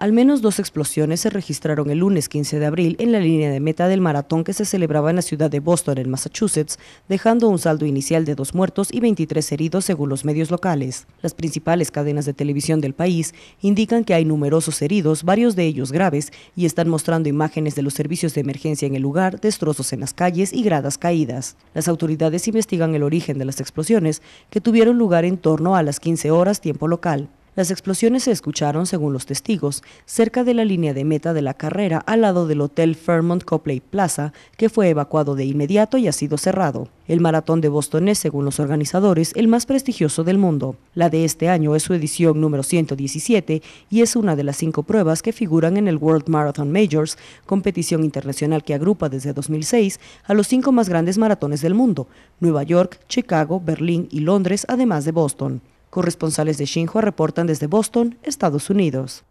Al menos dos explosiones se registraron el lunes 15 de abril en la línea de meta del maratón que se celebraba en la ciudad de Boston, en Massachusetts, dejando un saldo inicial de dos muertos y 23 heridos según los medios locales. Las principales cadenas de televisión del país indican que hay numerosos heridos, varios de ellos graves, y están mostrando imágenes de los servicios de emergencia en el lugar, destrozos en las calles y gradas caídas. Las autoridades investigan el origen de las explosiones que tuvieron lugar en torno a las 15 horas tiempo local. Las explosiones se escucharon, según los testigos, cerca de la línea de meta de la carrera al lado del Hotel Fairmont Copley Plaza, que fue evacuado de inmediato y ha sido cerrado. El maratón de Boston es, según los organizadores, el más prestigioso del mundo. La de este año es su edición número 117 y es una de las cinco pruebas que figuran en el World Marathon Majors, competición internacional que agrupa desde 2006 a los cinco más grandes maratones del mundo, Nueva York, Chicago, Berlín y Londres, además de Boston. Corresponsales de Xinhua reportan desde Boston, Estados Unidos.